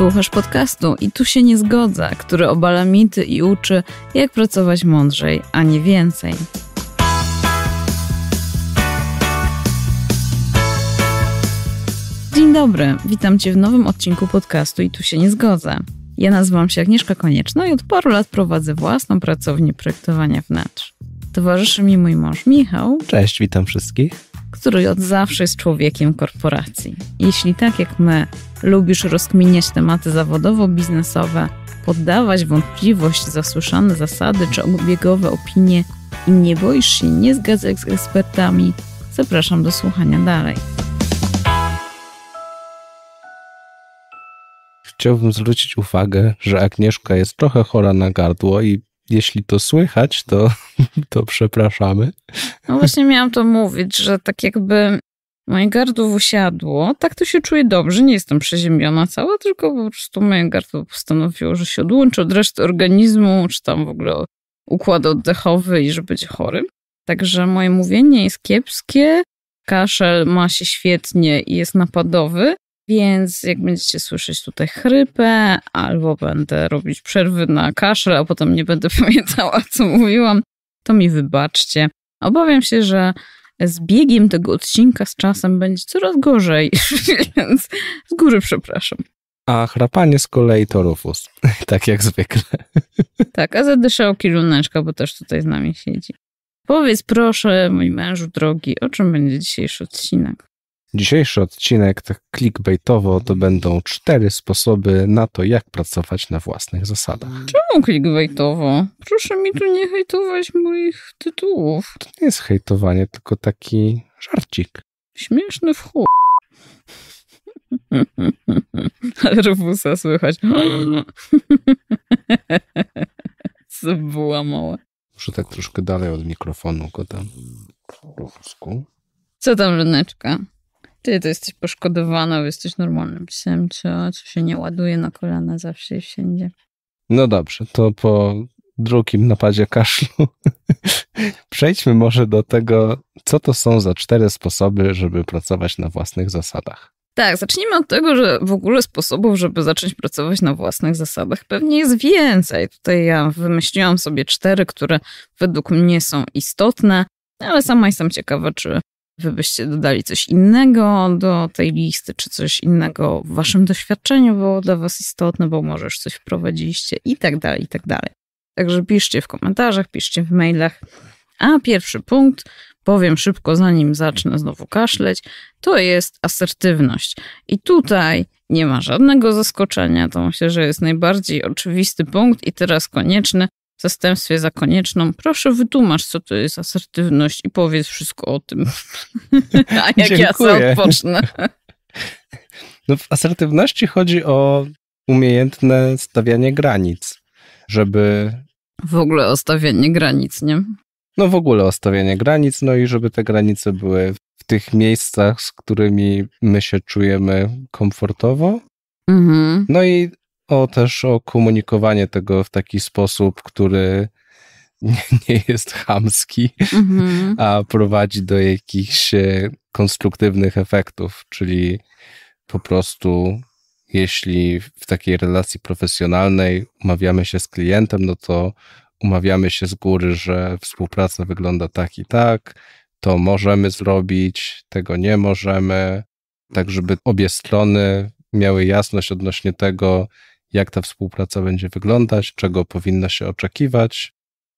Słuchasz podcastu i tu się nie zgodza, który obala mity i uczy, jak pracować mądrzej, a nie więcej. Dzień dobry, witam Cię w nowym odcinku podcastu i tu się nie zgodzę. Ja nazywam się Agnieszka Konieczna i od paru lat prowadzę własną pracownię projektowania wnętrz. Towarzyszy mi mój mąż Michał. Cześć, witam wszystkich który od zawsze jest człowiekiem korporacji. Jeśli tak jak my lubisz rozkminiać tematy zawodowo-biznesowe, poddawać wątpliwość zasłyszane zasady czy obiegowe opinie i nie boisz się nie zgadzać z ekspertami, zapraszam do słuchania dalej. Chciałbym zwrócić uwagę, że Agnieszka jest trochę chora na gardło i jeśli to słychać, to, to przepraszamy. No właśnie miałam to mówić, że tak jakby moje gardło usiadło, tak to się czuję dobrze, nie jestem przeziębiona cała, tylko po prostu moje gardło postanowiło, że się odłączy od reszty organizmu, czy tam w ogóle układ oddechowy i że będzie chory. Także moje mówienie jest kiepskie, kaszel ma się świetnie i jest napadowy, więc jak będziecie słyszeć tutaj chrypę, albo będę robić przerwy na kaszel, a potem nie będę pamiętała, co mówiłam, to mi wybaczcie. Obawiam się, że z biegiem tego odcinka z czasem będzie coraz gorzej, więc z góry przepraszam. A chrapanie z kolei to Rufus, tak jak zwykle. Tak, a zadyszał kiluneczka, bo też tutaj z nami siedzi. Powiedz proszę, mój mężu drogi, o czym będzie dzisiejszy odcinek? Dzisiejszy odcinek tak clickbaitowo to będą cztery sposoby na to, jak pracować na własnych zasadach. Czemu clickbaitowo? Proszę mi tu nie hejtować moich tytułów. To nie jest hejtowanie, tylko taki żarcik. Śmieszny w chuj. Ale rwusa słychać. Co była mała. Muszę tak troszkę dalej od mikrofonu go tam po Co tam, żoneczka? Ty to jesteś poszkodowana, jesteś normalnym psem, co, co się nie ładuje na kolana zawsze i wszędzie. No dobrze, to po drugim napadzie kaszlu przejdźmy może do tego, co to są za cztery sposoby, żeby pracować na własnych zasadach. Tak, zacznijmy od tego, że w ogóle sposobów, żeby zacząć pracować na własnych zasadach, pewnie jest więcej. Tutaj ja wymyśliłam sobie cztery, które według mnie są istotne, ale sama jestem ciekawa, czy Wy byście dodali coś innego do tej listy, czy coś innego w waszym doświadczeniu było dla was istotne, bo może już coś wprowadziliście i tak dalej, i tak dalej. Także piszcie w komentarzach, piszcie w mailach. A pierwszy punkt, powiem szybko, zanim zacznę znowu kaszleć, to jest asertywność. I tutaj nie ma żadnego zaskoczenia, to myślę, że jest najbardziej oczywisty punkt i teraz konieczny, zastępstwie za konieczną, proszę wytłumacz, co to jest asertywność i powiedz wszystko o tym. A jak Dziękuję. ja sobie odpocznę. No w asertywności chodzi o umiejętne stawianie granic, żeby... W ogóle o stawianie granic, nie? No w ogóle o stawianie granic, no i żeby te granice były w tych miejscach, z którymi my się czujemy komfortowo. Mhm. No i o też o komunikowanie tego w taki sposób, który nie, nie jest chamski, mm-hmm. a prowadzi do jakichś e, konstruktywnych efektów, czyli po prostu jeśli w takiej relacji profesjonalnej umawiamy się z klientem, no to umawiamy się z góry, że współpraca wygląda tak i tak, to możemy zrobić, tego nie możemy, tak żeby obie strony miały jasność odnośnie tego, jak ta współpraca będzie wyglądać, czego powinno się oczekiwać.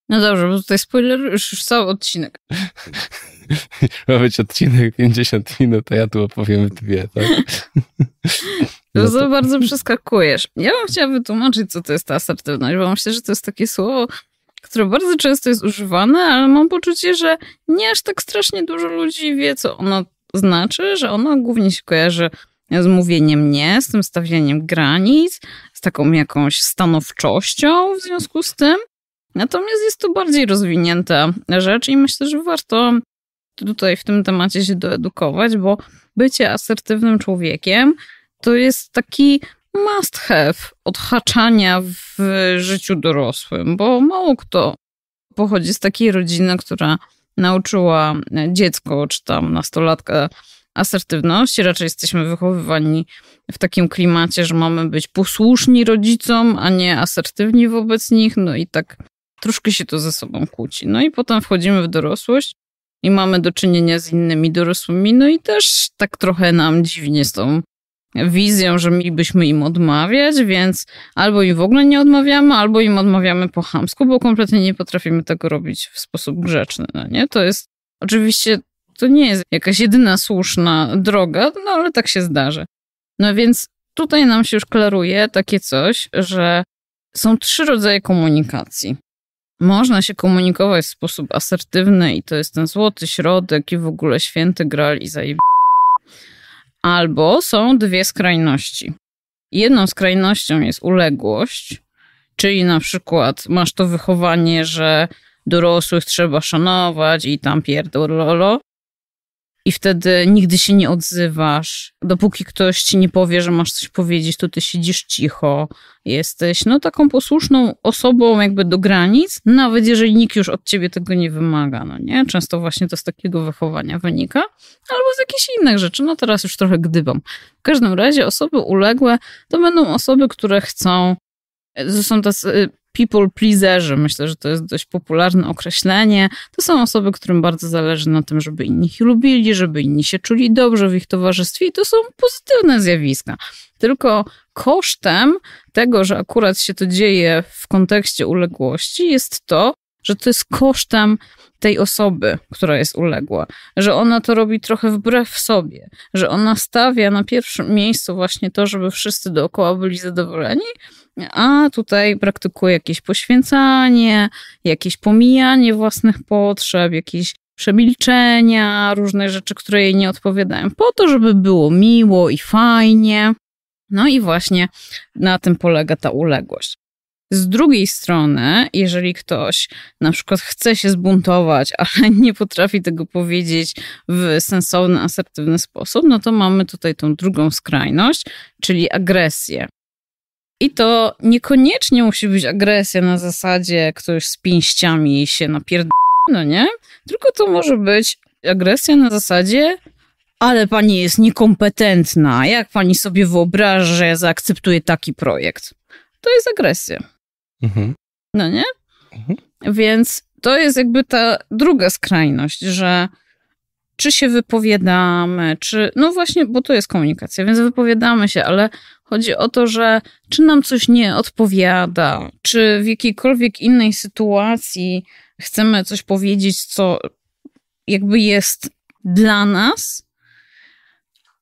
No dobrze, bo tutaj spoiler już cały odcinek. Ma być odcinek 50 minut, a ja tu opowiem dwie, tak? To bardzo przeskakujesz. Ja bym chciała wytłumaczyć, co to jest ta asertywność, bo myślę, że to jest takie słowo, które bardzo często jest używane, ale mam poczucie, że nie aż tak strasznie dużo ludzi wie, co ono znaczy, że ono głównie się kojarzy z mówieniem nie, z tym stawianiem granic, taką jakąś stanowczością w związku z tym. Natomiast jest to bardziej rozwinięta rzecz i myślę, że warto tutaj w tym temacie się doedukować, bo bycie asertywnym człowiekiem to jest taki must have odhaczania w życiu dorosłym, bo mało kto pochodzi z takiej rodziny, która nauczyła dziecko czy tam nastolatka asertywności. Raczej jesteśmy wychowywani w takim klimacie, że mamy być posłuszni rodzicom, a nie asertywni wobec nich. No i tak troszkę się to ze sobą kłóci. No i potem wchodzimy w dorosłość i mamy do czynienia z innymi dorosłymi, no i też tak trochę nam dziwnie z tą wizją, że mielibyśmy im odmawiać, więc albo im w ogóle nie odmawiamy, albo im odmawiamy po chamsku, bo kompletnie nie potrafimy tego robić w sposób grzeczny, no nie? To jest oczywiście to nie jest jakaś jedyna słuszna droga, no ale tak się zdarzy. No więc tutaj nam się już klaruje takie coś, że są trzy rodzaje komunikacji. Można się komunikować w sposób asertywny i to jest ten złoty środek i w ogóle święty gral i zajeb... Albo są dwie skrajności. Jedną skrajnością jest uległość, czyli na przykład masz to wychowanie, że dorosłych trzeba szanować i tam pierdololo, i wtedy nigdy się nie odzywasz. Dopóki ktoś ci nie powie, że masz coś powiedzieć, to ty siedzisz cicho. Jesteś no taką posłuszną osobą jakby do granic, nawet jeżeli nikt już od ciebie tego nie wymaga, no nie? Często właśnie to z takiego wychowania wynika, albo z jakichś innych rzeczy. No teraz już trochę gdybam. W każdym razie osoby uległe to będą osoby, które chcą to są tacy y, people pleaserzy, myślę, że to jest dość popularne określenie. To są osoby, którym bardzo zależy na tym, żeby inni ich lubili, żeby inni się czuli dobrze w ich towarzystwie i to są pozytywne zjawiska. Tylko kosztem tego, że akurat się to dzieje w kontekście uległości, jest to, że to jest kosztem tej osoby, która jest uległa, że ona to robi trochę wbrew sobie, że ona stawia na pierwszym miejscu właśnie to, żeby wszyscy dookoła byli zadowoleni, a tutaj praktykuje jakieś poświęcanie, jakieś pomijanie własnych potrzeb, jakieś przemilczenia, różne rzeczy, które jej nie odpowiadają, po to, żeby było miło i fajnie. No i właśnie na tym polega ta uległość. Z drugiej strony, jeżeli ktoś na przykład chce się zbuntować, ale nie potrafi tego powiedzieć w sensowny, asertywny sposób, no to mamy tutaj tą drugą skrajność, czyli agresję. I to niekoniecznie musi być agresja na zasadzie ktoś z pięściami się napierdala, no nie? Tylko to może być agresja na zasadzie ale pani jest niekompetentna. Jak pani sobie wyobraża, że ja zaakceptuję taki projekt? To jest agresja. Mhm. No nie? Mhm. Więc to jest jakby ta druga skrajność, że czy się wypowiadamy, czy. No właśnie, bo to jest komunikacja, więc wypowiadamy się, ale chodzi o to, że czy nam coś nie odpowiada, czy w jakiejkolwiek innej sytuacji chcemy coś powiedzieć, co jakby jest dla nas,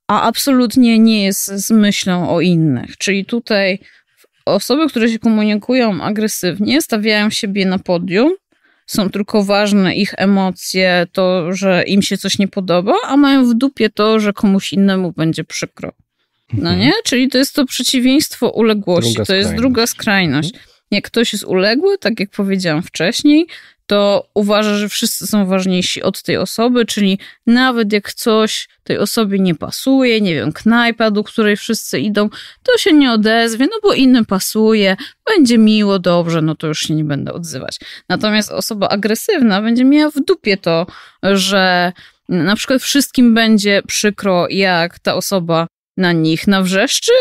a absolutnie nie jest z myślą o innych. Czyli tutaj Osoby, które się komunikują agresywnie, stawiają siebie na podium, są tylko ważne ich emocje, to, że im się coś nie podoba, a mają w dupie to, że komuś innemu będzie przykro. No mhm. nie? Czyli to jest to przeciwieństwo uległości. to jest druga skrajność. Mhm. Jak ktoś jest uległy, tak jak powiedziałam wcześniej, to uważa, że wszyscy są ważniejsi od tej osoby, czyli nawet jak coś tej osobie nie pasuje, nie wiem, knajpa, do której wszyscy idą, to się nie odezwie, no bo inny pasuje, będzie miło, dobrze, no to już się nie będę odzywać. Natomiast osoba agresywna będzie miała w dupie to, że na przykład wszystkim będzie przykro, jak ta osoba na nich nawrzeszczy,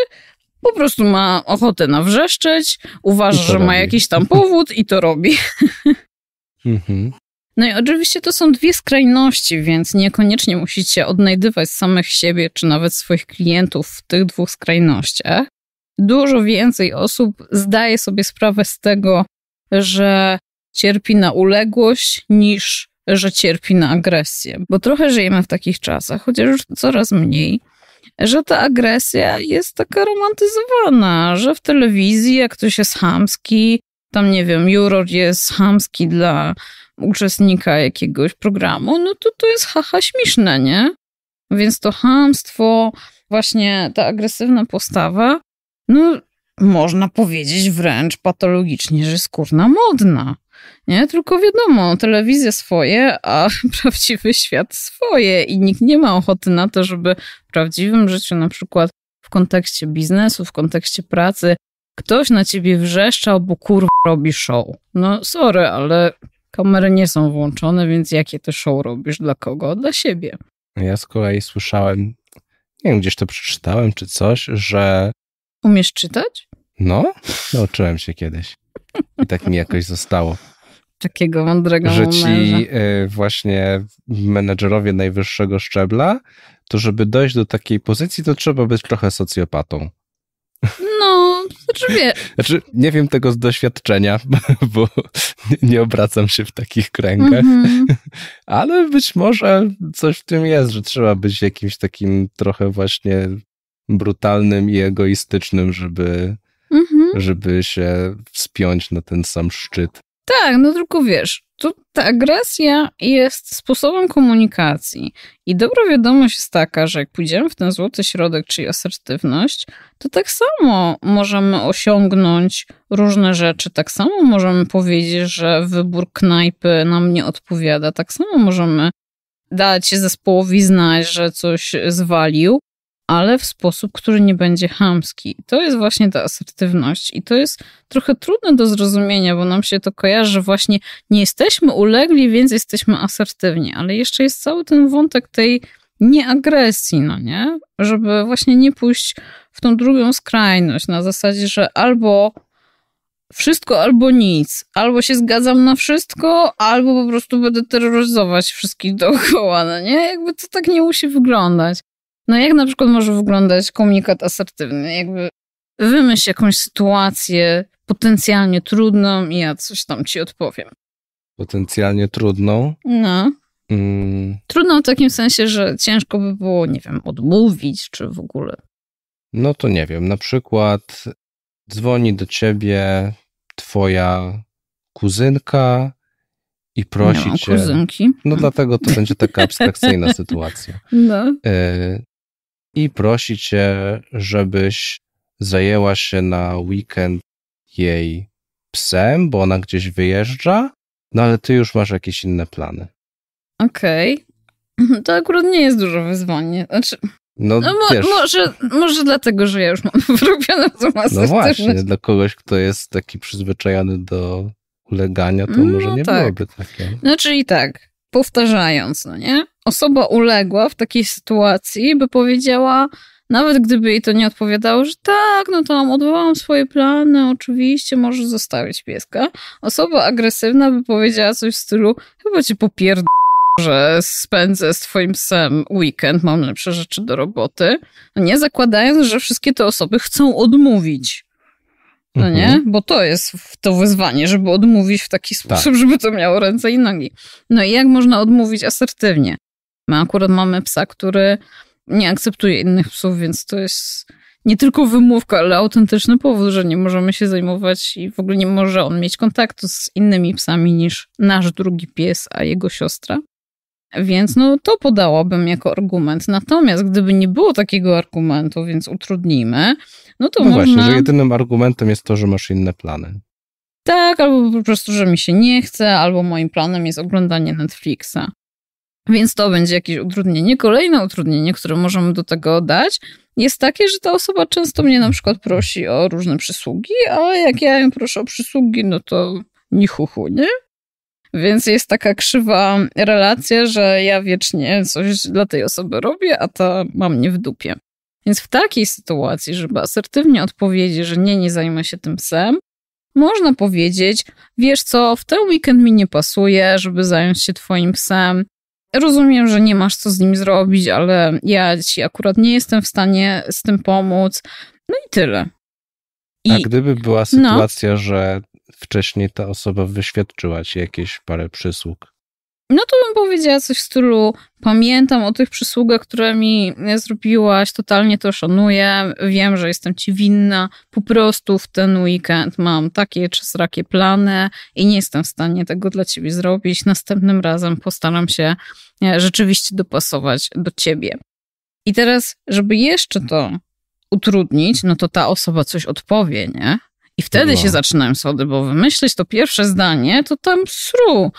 po prostu ma ochotę nawrzeszczeć, uważa, że robi. ma jakiś tam powód i to robi. Mhm. No i oczywiście to są dwie skrajności, więc niekoniecznie musicie odnajdywać samych siebie czy nawet swoich klientów w tych dwóch skrajnościach. Dużo więcej osób zdaje sobie sprawę z tego, że cierpi na uległość niż że cierpi na agresję, bo trochę żyjemy w takich czasach, chociaż już coraz mniej, że ta agresja jest taka romantyzowana, że w telewizji, jak ktoś jest chamski, tam nie wiem, juror jest hamski dla uczestnika jakiegoś programu, no to to jest haha śmieszne, nie? Więc to hamstwo, właśnie ta agresywna postawa, no można powiedzieć wręcz patologicznie, że jest kurna modna. Nie, tylko wiadomo, telewizja swoje, a prawdziwy świat swoje i nikt nie ma ochoty na to, żeby w prawdziwym życiu, na przykład w kontekście biznesu, w kontekście pracy, ktoś na ciebie wrzeszczał, bo kurwa robi show. No sorry, ale kamery nie są włączone, więc jakie to show robisz? Dla kogo? Dla siebie. Ja z kolei słyszałem, nie wiem, gdzieś to przeczytałem czy coś, że... Umiesz czytać? No, nauczyłem się kiedyś. I tak mi jakoś zostało takiego mądrego Że ci y, właśnie menedżerowie najwyższego szczebla, to żeby dojść do takiej pozycji, to trzeba być trochę socjopatą. Znaczy, wie. znaczy, nie wiem tego z doświadczenia, bo nie obracam się w takich kręgach, mm -hmm. ale być może coś w tym jest, że trzeba być jakimś takim trochę właśnie brutalnym i egoistycznym, żeby, mm -hmm. żeby się wspiąć na ten sam szczyt. Tak, no tylko wiesz, tu ta agresja jest sposobem komunikacji. I dobra wiadomość jest taka, że jak pójdziemy w ten złoty środek, czyli asertywność, to tak samo możemy osiągnąć różne rzeczy. Tak samo możemy powiedzieć, że wybór knajpy nam nie odpowiada. Tak samo możemy dać zespołowi znać, że coś zwalił ale w sposób, który nie będzie hamski. To jest właśnie ta asertywność i to jest trochę trudne do zrozumienia, bo nam się to kojarzy, że właśnie nie jesteśmy ulegli, więc jesteśmy asertywni, ale jeszcze jest cały ten wątek tej nieagresji, no nie? Żeby właśnie nie pójść w tą drugą skrajność na zasadzie, że albo wszystko albo nic. Albo się zgadzam na wszystko, albo po prostu będę terroryzować wszystkich dookoła, no nie? Jakby to tak nie musi wyglądać. No jak na przykład może wyglądać komunikat asertywny? Jakby wymyśl jakąś sytuację potencjalnie trudną i ja coś tam ci odpowiem. Potencjalnie trudną? No. Mm. Trudną w takim sensie, że ciężko by było, nie wiem, odmówić czy w ogóle. No to nie wiem. Na przykład dzwoni do ciebie twoja kuzynka i prosi nie cię. Kuzynki. No dlatego to będzie taka abstrakcyjna sytuacja. No. E, i prosi cię, żebyś zajęła się na weekend jej psem, bo ona gdzieś wyjeżdża, no ale ty już masz jakieś inne plany. Okej. Okay. To akurat nie jest dużo wyzwanie. Znaczy, no, no mo- Może, może dlatego, że ja już mam wyrobioną tą No właśnie, dla kogoś, kto jest taki przyzwyczajony do ulegania, to no może nie tak. byłoby takie. Znaczy i tak, powtarzając, no nie? Osoba uległa w takiej sytuacji, by powiedziała, nawet gdyby jej to nie odpowiadało, że tak, no tam odwołałam swoje plany, oczywiście, może zostawić pieska. Osoba agresywna by powiedziała coś w stylu, chyba cię popierdolę. że spędzę z twoim psem weekend, mam lepsze rzeczy do roboty. No nie zakładając, że wszystkie te osoby chcą odmówić no mhm. nie? Bo to jest to wyzwanie, żeby odmówić w taki tak. sposób, tak. żeby to miało ręce i nogi. No i jak można odmówić asertywnie? My akurat mamy psa, który nie akceptuje innych psów, więc to jest nie tylko wymówka, ale autentyczny powód, że nie możemy się zajmować i w ogóle nie może on mieć kontaktu z innymi psami niż nasz drugi pies, a jego siostra. Więc no to podałabym jako argument. Natomiast gdyby nie było takiego argumentu, więc utrudnijmy, no to no można... właśnie, że jedynym argumentem jest to, że masz inne plany. Tak, albo po prostu, że mi się nie chce, albo moim planem jest oglądanie Netflixa. Więc to będzie jakieś utrudnienie. Kolejne utrudnienie, które możemy do tego dać, jest takie, że ta osoba często mnie na przykład prosi o różne przysługi, a jak ja ją proszę o przysługi, no to nichuchu, nie? Więc jest taka krzywa relacja, że ja wiecznie coś dla tej osoby robię, a ta ma mnie w dupie. Więc w takiej sytuacji, żeby asertywnie odpowiedzieć, że nie, nie zajmę się tym psem, można powiedzieć, wiesz co, w ten weekend mi nie pasuje, żeby zająć się twoim psem. Rozumiem, że nie masz co z nim zrobić, ale ja ci akurat nie jestem w stanie z tym pomóc. No i tyle. I, A gdyby była no. sytuacja, no, że wcześniej ta osoba wyświadczyła ci jakieś parę przysług. No to bym powiedziała coś w stylu: Pamiętam o tych przysługach, które mi e, zrobiłaś, totalnie to szanuję, wiem, że jestem ci winna. Po prostu w ten weekend mam takie czy srakie plany i nie jestem w stanie tego dla ciebie zrobić. Następnym razem postaram się e, rzeczywiście dopasować do ciebie. I teraz, żeby jeszcze to utrudnić, no to ta osoba coś odpowie, nie? I wtedy się zaczynają sody, bo wymyślić to pierwsze zdanie, to tam sru.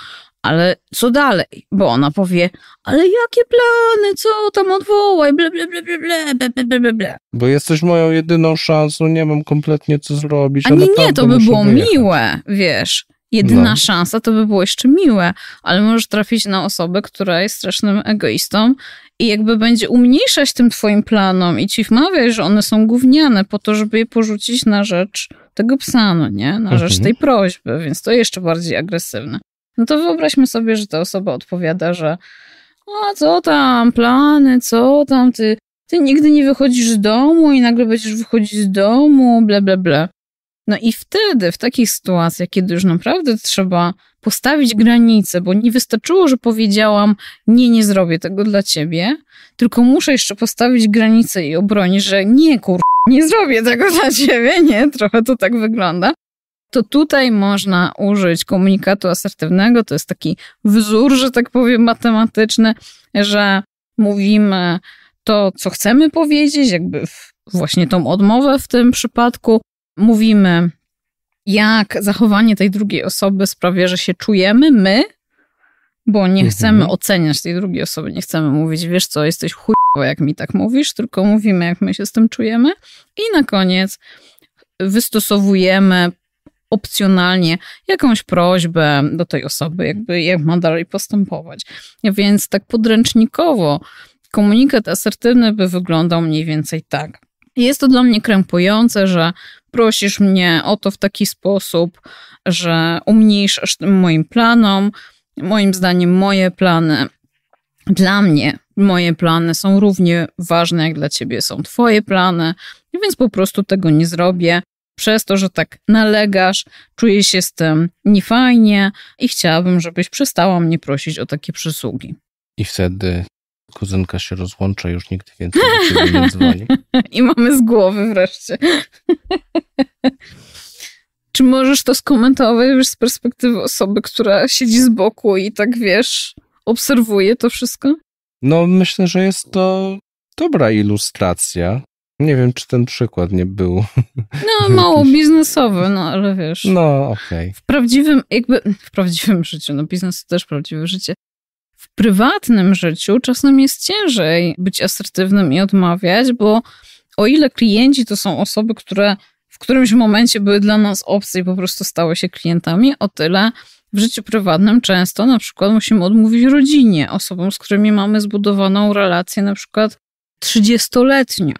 Ale co dalej? Bo ona powie, ale jakie plany, co tam odwołaj, ble, ble, ble, ble, ble, ble, ble, ble. Bo jesteś moją jedyną szansą, nie mam kompletnie co zrobić. A nie, nie, to by było wyjechać. miłe, wiesz. Jedyna no. szansa to by było jeszcze miłe, ale możesz trafić na osobę, która jest strasznym egoistą i jakby będzie umniejszać tym twoim planom i ci wmawiać, że one są gówniane po to, żeby je porzucić na rzecz tego psa, no nie? Na rzecz mhm. tej prośby, więc to jeszcze bardziej agresywne. No to wyobraźmy sobie, że ta osoba odpowiada, że a co tam, plany, co tam, ty, ty nigdy nie wychodzisz z domu i nagle będziesz wychodzić z domu, bla, bla, bla. No i wtedy, w takich sytuacjach, kiedy już naprawdę trzeba postawić granice, bo nie wystarczyło, że powiedziałam, nie, nie zrobię tego dla ciebie, tylko muszę jeszcze postawić granicę i obronić, że nie, kur... nie zrobię tego dla ciebie, nie, trochę to tak wygląda. To tutaj można użyć komunikatu asertywnego, to jest taki wzór, że tak powiem, matematyczny, że mówimy to, co chcemy powiedzieć, jakby właśnie tą odmowę w tym przypadku, mówimy, jak zachowanie tej drugiej osoby sprawia, że się czujemy my, bo nie mhm. chcemy oceniać tej drugiej osoby, nie chcemy mówić, wiesz co, jesteś chuj, jak mi tak mówisz, tylko mówimy, jak my się z tym czujemy. I na koniec wystosowujemy opcjonalnie jakąś prośbę do tej osoby, jakby jak ma dalej postępować. Więc tak podręcznikowo komunikat asertywny by wyglądał mniej więcej tak. Jest to dla mnie krępujące, że prosisz mnie o to w taki sposób, że umniejszasz tym moim planom. Moim zdaniem moje plany, dla mnie moje plany są równie ważne jak dla ciebie są twoje plany, więc po prostu tego nie zrobię. Przez to, że tak nalegasz, czuję się z tym niefajnie i chciałabym, żebyś przestała mnie prosić o takie przysługi. I wtedy Kuzynka się rozłącza, już nigdy więcej do nie dzwoni. I mamy z głowy wreszcie. Czy możesz to skomentować wiesz, z perspektywy osoby, która siedzi z boku i tak wiesz, obserwuje to wszystko? No, myślę, że jest to dobra ilustracja. Nie wiem, czy ten przykład nie był. No, mało biznesowy, no ale wiesz. No, okej. Okay. W prawdziwym, jakby w prawdziwym życiu, no biznes to też prawdziwe życie, prywatnym życiu czasem jest ciężej być asertywnym i odmawiać, bo o ile klienci to są osoby, które w którymś momencie były dla nas obce i po prostu stały się klientami, o tyle w życiu prywatnym często na przykład musimy odmówić rodzinie, osobom, z którymi mamy zbudowaną relację na przykład 30-letnią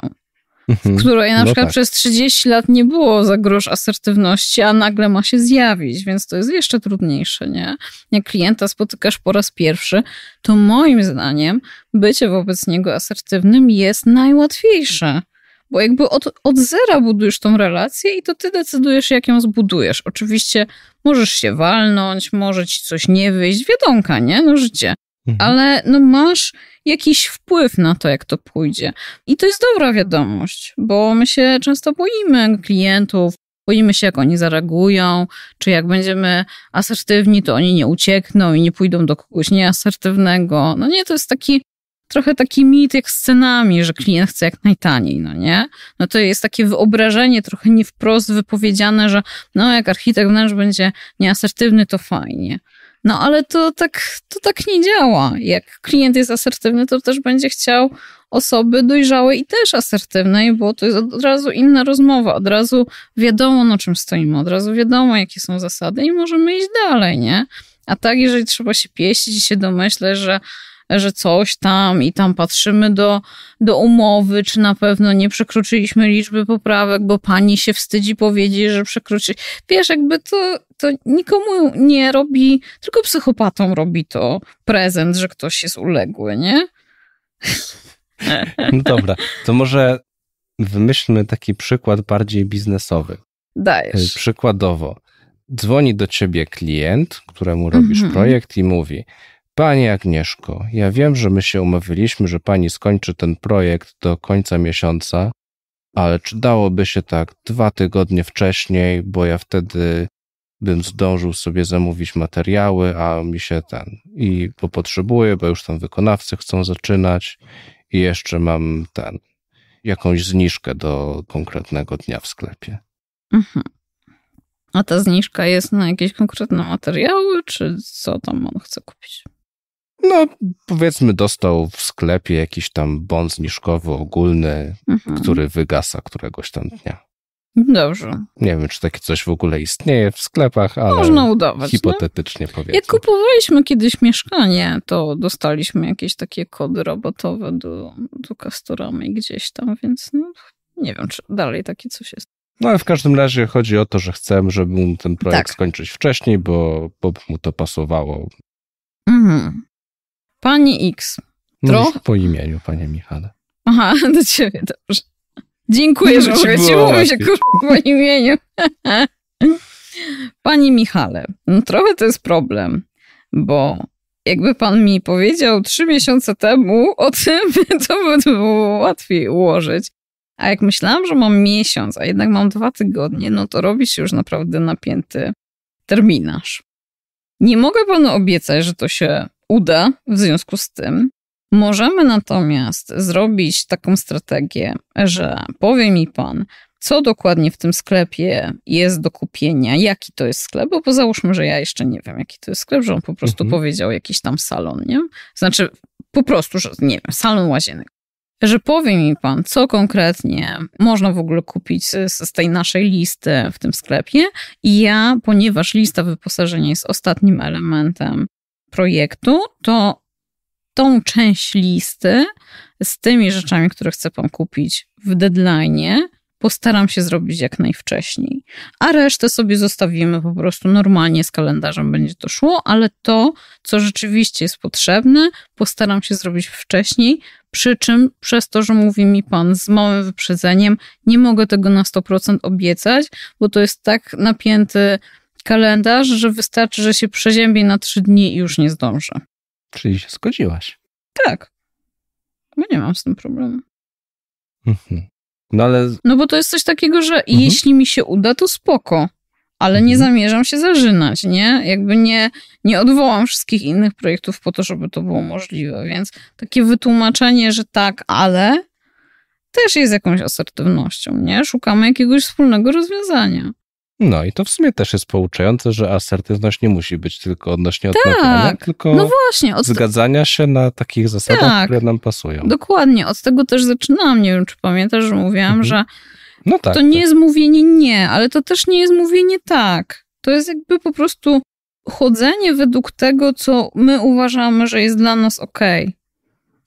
w mhm. której na no przykład tak. przez 30 lat nie było za grosz asertywności, a nagle ma się zjawić, więc to jest jeszcze trudniejsze, nie? Jak klienta spotykasz po raz pierwszy, to moim zdaniem bycie wobec niego asertywnym jest najłatwiejsze. Bo jakby od, od zera budujesz tą relację i to ty decydujesz, jak ją zbudujesz. Oczywiście możesz się walnąć, może ci coś nie wyjść, wiadomka, nie? No życie. Mhm. ale no masz jakiś wpływ na to, jak to pójdzie. I to jest dobra wiadomość, bo my się często boimy klientów, boimy się, jak oni zareagują, czy jak będziemy asertywni, to oni nie uciekną i nie pójdą do kogoś nieasertywnego. No nie, to jest taki trochę taki mit jak z cenami, że klient chce jak najtaniej, no nie? No to jest takie wyobrażenie trochę nie wprost wypowiedziane, że no jak architekt wnętrz będzie nieasertywny, to fajnie. No ale to tak, to tak nie działa. Jak klient jest asertywny, to też będzie chciał osoby dojrzałe i też asertywnej, bo to jest od razu inna rozmowa, od razu wiadomo, na czym stoimy, od razu wiadomo, jakie są zasady i możemy iść dalej, nie? A tak, jeżeli trzeba się pieścić i się domyśleć, że że coś tam i tam patrzymy do, do umowy, czy na pewno nie przekroczyliśmy liczby poprawek, bo pani się wstydzi powiedzieć, że przekroczy. Wiesz, jakby to, to nikomu nie robi, tylko psychopatom robi to prezent, że ktoś jest uległy, nie? No dobra, to może wymyślmy taki przykład bardziej biznesowy. Dajesz. Y, przykładowo, dzwoni do ciebie klient, któremu robisz mhm. projekt i mówi: Pani Agnieszko, ja wiem, że my się umawialiśmy, że pani skończy ten projekt do końca miesiąca, ale czy dałoby się tak dwa tygodnie wcześniej, bo ja wtedy bym zdążył sobie zamówić materiały, a mi się ten i bo potrzebuję, bo już tam wykonawcy chcą zaczynać i jeszcze mam ten jakąś zniżkę do konkretnego dnia w sklepie. Mhm. A ta zniżka jest na jakieś konkretne materiały, czy co tam on chce kupić? No, powiedzmy, dostał w sklepie jakiś tam bon zniżkowy ogólny, mhm. który wygasa któregoś tam dnia. Dobrze. Nie wiem, czy takie coś w ogóle istnieje w sklepach, ale Można udawać, hipotetycznie no? powiedzmy. Jak kupowaliśmy kiedyś mieszkanie, to dostaliśmy jakieś takie kody robotowe do, do Castorami gdzieś tam, więc no, nie wiem, czy dalej takie coś jest. No ale w każdym razie chodzi o to, że chcę, żeby mu ten projekt tak. skończyć wcześniej, bo, bo mu to pasowało. Mhm. Pani X. Tro... Mówisz po imieniu, panie Michale. Aha, do ciebie, dobrze. Dziękuję, no, że mogę ci mówić po imieniu. Pani Michale, no trochę to jest problem, bo jakby pan mi powiedział trzy miesiące temu o tym, to by było łatwiej ułożyć. A jak myślałam, że mam miesiąc, a jednak mam dwa tygodnie, no to robi się już naprawdę napięty terminarz. Nie mogę panu obiecać, że to się uda w związku z tym. Możemy natomiast zrobić taką strategię, że powie mi pan, co dokładnie w tym sklepie jest do kupienia, jaki to jest sklep, bo załóżmy, że ja jeszcze nie wiem, jaki to jest sklep, że on po prostu mhm. powiedział jakiś tam salon, nie? Znaczy po prostu, że nie wiem, salon łazienek. Że powie mi pan, co konkretnie można w ogóle kupić z, z tej naszej listy w tym sklepie. I ja, ponieważ lista wyposażenia jest ostatnim elementem projektu, to tą część listy z tymi rzeczami, które chcę Pan kupić w deadline'ie, postaram się zrobić jak najwcześniej. A resztę sobie zostawimy po prostu normalnie z kalendarzem będzie to szło, ale to, co rzeczywiście jest potrzebne, postaram się zrobić wcześniej. Przy czym, przez to, że mówi mi Pan z małym wyprzedzeniem, nie mogę tego na 100% obiecać, bo to jest tak napięty kalendarz, że wystarczy, że się przeziębi na trzy dni i już nie zdąży. Czyli się zgodziłaś. Tak. Ja nie mam z tym problemu. Mhm. No, ale... no bo to jest coś takiego, że mhm. jeśli mi się uda, to spoko. Ale mhm. nie zamierzam się zażynać, nie? Jakby nie, nie odwołam wszystkich innych projektów po to, żeby to było możliwe. Więc takie wytłumaczenie, że tak, ale też jest jakąś asertywnością, nie? Szukamy jakiegoś wspólnego rozwiązania. No i to w sumie też jest pouczające, że asertywność nie musi być tylko odnośnie tak. odmawiania, tylko no właśnie, od... zgadzania się na takich zasadach, tak. które nam pasują. Dokładnie, od tego też zaczynam. Nie wiem, czy pamiętasz, że mówiłam, mhm. że no tak, to nie tak. jest mówienie nie, ale to też nie jest mówienie tak. To jest jakby po prostu chodzenie według tego, co my uważamy, że jest dla nas ok.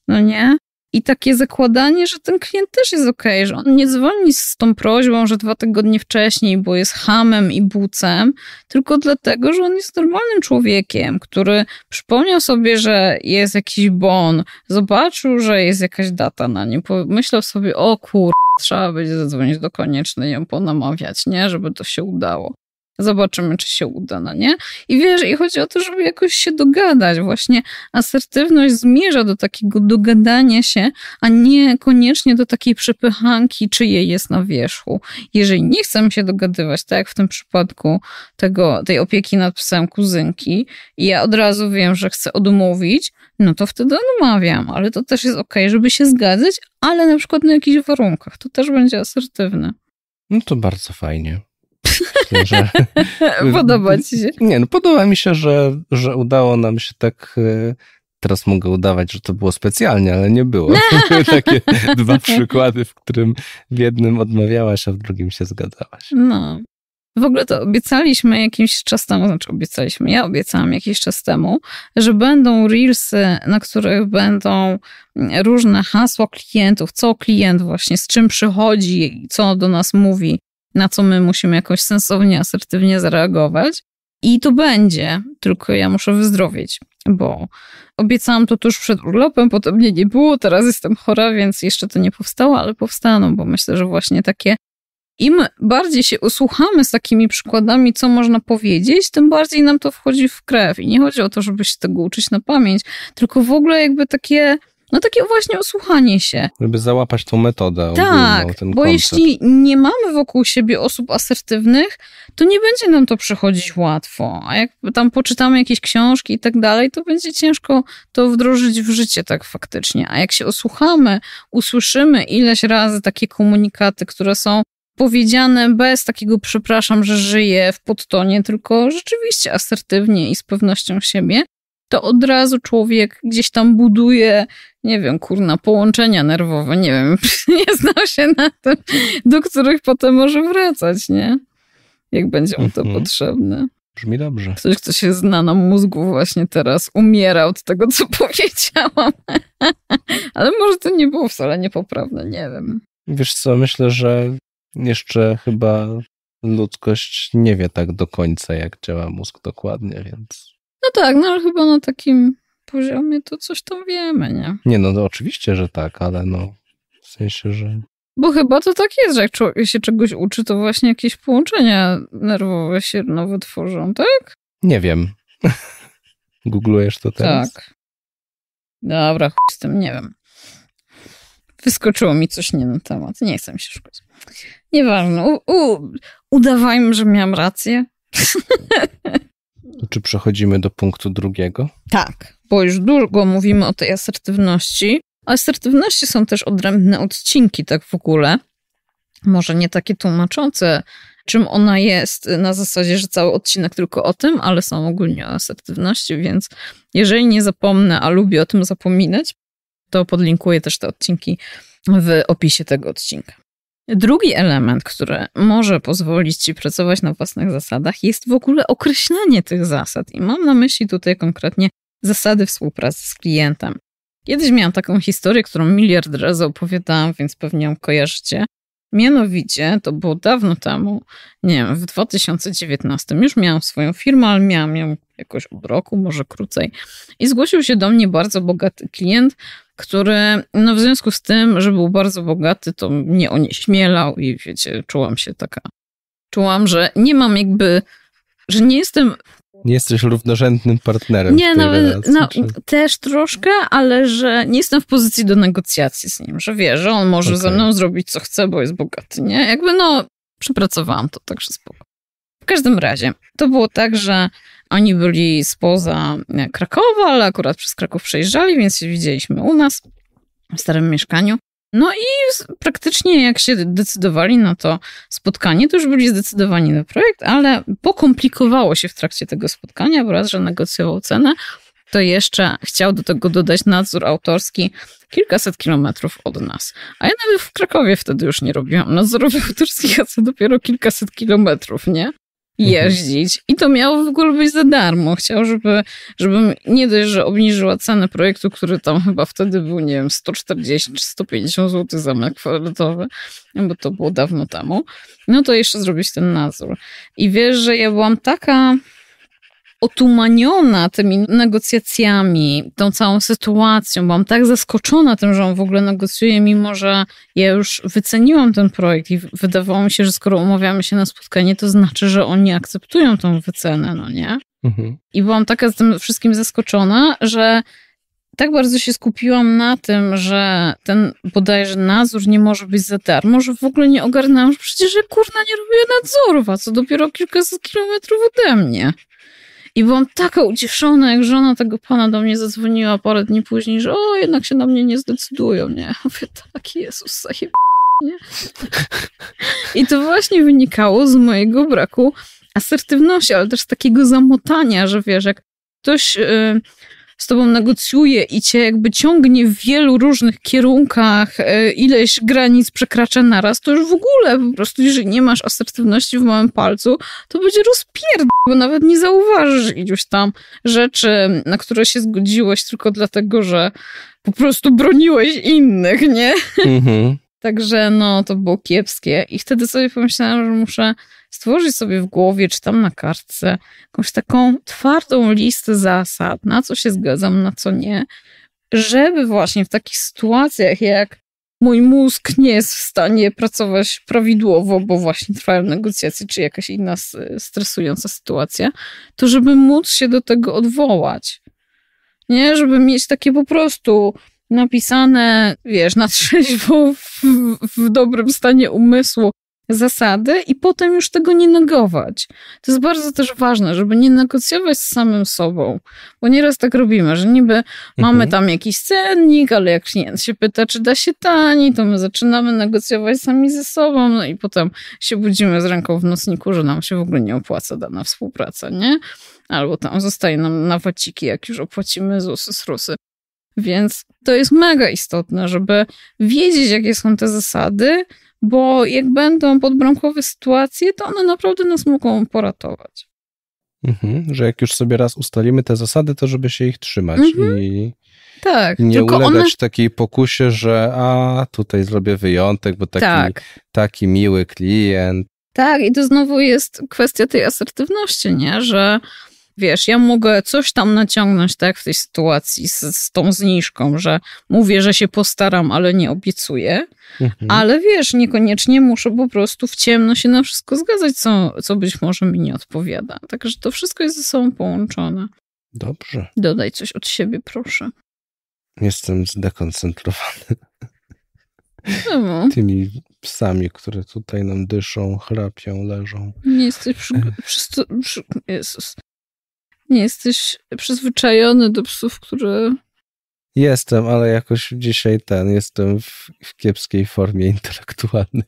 No nie? I takie zakładanie, że ten klient też jest okej, że on nie dzwoni z tą prośbą, że dwa tygodnie wcześniej, bo jest hamem i bucem, tylko dlatego, że on jest normalnym człowiekiem, który przypomniał sobie, że jest jakiś bon, zobaczył, że jest jakaś data na nim, pomyślał sobie, o kur... Trzeba będzie zadzwonić do koniecznej i ją ponamawiać, nie? Żeby to się udało. Zobaczymy, czy się uda, no nie? I wiesz, i chodzi o to, żeby jakoś się dogadać. Właśnie asertywność zmierza do takiego dogadania się, a nie koniecznie do takiej przepychanki, czyje jest na wierzchu. Jeżeli nie chcemy się dogadywać, tak jak w tym przypadku tego, tej opieki nad psem kuzynki, i ja od razu wiem, że chcę odmówić, no to wtedy odmawiam, ale to też jest ok, żeby się zgadzać, ale na przykład na jakichś warunkach. To też będzie asertywne. No to bardzo fajnie takie, że... podoba ci się? Nie, no podoba mi się, że, że udało nam się tak... E, teraz mogę udawać, że to było specjalnie, ale nie było. Były takie dwa przykłady, w którym w jednym odmawiałaś, a w drugim się zgadzałaś. No. W ogóle to obiecaliśmy jakiś czas temu, znaczy obiecaliśmy, ja obiecałam jakiś czas temu, że będą reelsy, na których będą różne hasła klientów, co klient właśnie, z czym przychodzi, co do nas mówi, na co my musimy jakoś sensownie, asertywnie zareagować. I to będzie, tylko ja muszę wyzdrowieć, bo obiecałam to tuż przed urlopem, potem mnie nie było, teraz jestem chora, więc jeszcze to nie powstało, ale powstaną, no bo myślę, że właśnie takie. Im bardziej się usłuchamy z takimi przykładami, co można powiedzieć, tym bardziej nam to wchodzi w krew. I nie chodzi o to, żeby się tego uczyć na pamięć, tylko w ogóle jakby takie no takie właśnie osłuchanie się. Żeby załapać tą metodę. Tak, ogólną, bo koncept. jeśli nie mamy wokół siebie osób asertywnych, to nie będzie nam to przychodzić łatwo. A jak tam poczytamy jakieś książki i tak dalej, to będzie ciężko to wdrożyć w życie tak faktycznie. A jak się osłuchamy, usłyszymy ileś razy takie komunikaty, które są powiedziane bez takiego przepraszam, że żyję w podtonie, tylko rzeczywiście asertywnie i z pewnością siebie, to od razu człowiek gdzieś tam buduje, nie wiem, kurna, połączenia nerwowe, nie wiem, nie znał się na tym, do których potem może wracać, nie? Jak będzie mu to mhm. potrzebne. Brzmi dobrze. Ktoś, kto się zna na mózgu właśnie teraz, umiera od tego, co powiedziałam. Ale może to nie było wcale niepoprawne, nie wiem. Wiesz co, myślę, że jeszcze chyba ludzkość nie wie tak do końca, jak działa mózg dokładnie, więc tak, no ale chyba na takim poziomie to coś tam wiemy, nie? Nie, no, no oczywiście, że tak, ale no w sensie, że... Bo chyba to tak jest, że jak człowiek się czegoś uczy, to właśnie jakieś połączenia nerwowe się nowe tworzą, tak? Nie wiem. Googlujesz to teraz? Tak. Dobra, chuj z tym, nie wiem. Wyskoczyło mi coś nie na temat. Nie chcę mi się szukać. Nieważne. U, u udawajmy, że miałam rację. Czy przechodzimy do punktu drugiego? Tak, bo już długo mówimy o tej asertywności. O asertywności są też odrębne odcinki, tak w ogóle. Może nie takie tłumaczące, czym ona jest, na zasadzie, że cały odcinek tylko o tym, ale są ogólnie o asertywności, więc jeżeli nie zapomnę, a lubię o tym zapominać, to podlinkuję też te odcinki w opisie tego odcinka. Drugi element, który może pozwolić ci pracować na własnych zasadach, jest w ogóle określenie tych zasad. I mam na myśli tutaj konkretnie zasady współpracy z klientem. Kiedyś miałam taką historię, którą miliard razy opowiadałam, więc pewnie ją kojarzycie, Mianowicie, to było dawno temu, nie wiem, w 2019 już miałam swoją firmę, ale miałam ją jakoś od roku, może krócej. I zgłosił się do mnie bardzo bogaty klient, który no w związku z tym, że był bardzo bogaty, to mnie onieśmielał i wiecie, czułam się taka, czułam, że nie mam jakby, że nie jestem nie jesteś równorzędnym partnerem. Nie, nawet no, relacji, no czy... też troszkę, ale że nie jestem w pozycji do negocjacji z nim, że wie, że on może okay. ze mną zrobić co chce, bo jest bogaty, nie? Jakby no, przepracowałam to także spoko. W każdym razie, to było tak, że oni byli spoza e, Krakowa, ale akurat przez Kraków przejeżdżali, więc się widzieliśmy u nas w starym mieszkaniu. No i praktycznie jak się decydowali na to spotkanie, to już byli zdecydowani na projekt, ale pokomplikowało się w trakcie tego spotkania, bo raz, że negocjował cenę, to jeszcze chciał do tego dodać nadzór autorski kilkaset kilometrów od nas. A ja nawet w Krakowie wtedy już nie robiłam nadzorów autorskich, a co dopiero kilkaset kilometrów, nie? jeździć. I to miało w ogóle być za darmo. Chciał, żeby, żebym nie dość, że obniżyła cenę projektu, który tam chyba wtedy był, nie wiem, 140 czy 150 zł za metr kwadratowy, bo to było dawno temu. No to jeszcze zrobić ten nadzór. I wiesz, że ja byłam taka otumaniona tymi negocjacjami, tą całą sytuacją. Byłam tak zaskoczona tym, że on w ogóle negocjuje, mimo że ja już wyceniłam ten projekt i wydawało mi się, że skoro umawiamy się na spotkanie, to znaczy, że oni akceptują tą wycenę, no nie? Mhm. I byłam taka z tym wszystkim zaskoczona, że tak bardzo się skupiłam na tym, że ten bodajże nadzór nie może być za darmo, że w ogóle nie ogarnęłam, że przecież ja kurna nie robię nadzoru, a co dopiero kilkaset kilometrów ode mnie. I byłam taka ucieszona, jak żona tego pana do mnie zadzwoniła parę dni później, że o, jednak się na mnie nie zdecydują, nie? Mówię, tak, Jezus, zajeb... nie? I to właśnie wynikało z mojego braku asertywności, ale też takiego zamotania, że wiesz, jak ktoś... Yy, z tobą negocjuje i cię jakby ciągnie w wielu różnych kierunkach, e, ileś granic przekracza naraz, to już w ogóle po prostu, jeżeli nie masz asertywności w małym palcu, to będzie rozpierd, bo nawet nie zauważysz idziesz tam rzeczy, na które się zgodziłeś tylko dlatego, że po prostu broniłeś innych, nie? Mhm. Także no, to było kiepskie. I wtedy sobie pomyślałam, że muszę stworzyć sobie w głowie, czy tam na kartce, jakąś taką twardą listę zasad, na co się zgadzam, na co nie, żeby właśnie w takich sytuacjach, jak mój mózg nie jest w stanie pracować prawidłowo, bo właśnie trwają negocjacje, czy jakaś inna stresująca sytuacja, to żeby móc się do tego odwołać. Nie, żeby mieć takie po prostu napisane, wiesz, na trzeźwo, w, w dobrym stanie umysłu, zasady i potem już tego nie negować. To jest bardzo też ważne, żeby nie negocjować z samym sobą, bo nieraz tak robimy, że niby mhm. mamy tam jakiś cennik, ale jak klient się pyta, czy da się tani, to my zaczynamy negocjować sami ze sobą, no i potem się budzimy z ręką w nocniku, że nam się w ogóle nie opłaca dana współpraca, nie? Albo tam zostaje nam na waciki, jak już opłacimy ZUSy, SRUSy. Więc to jest mega istotne, żeby wiedzieć, jakie są te zasady, bo jak będą podbramkowe sytuacje, to one naprawdę nas mogą poratować. Mhm, że jak już sobie raz ustalimy te zasady, to żeby się ich trzymać mhm. i tak, nie tylko ulegać one... takiej pokusie, że a tutaj zrobię wyjątek, bo taki, tak. taki miły klient. Tak, i to znowu jest kwestia tej asertywności, nie? Że wiesz, ja mogę coś tam naciągnąć, tak, w tej sytuacji z, z tą zniżką, że mówię, że się postaram, ale nie obiecuję, mhm. ale wiesz, niekoniecznie muszę po prostu w ciemno się na wszystko zgadzać, co, co być może mi nie odpowiada. Także to wszystko jest ze sobą połączone. Dobrze. Dodaj coś od siebie, proszę. Jestem zdekoncentrowany. No. Tymi psami, które tutaj nam dyszą, chrapią, leżą. Nie jesteś przy, przy, przy, Jezus. Nie jesteś przyzwyczajony do psów, które. Jestem, ale jakoś dzisiaj ten jestem w, w kiepskiej formie intelektualnej.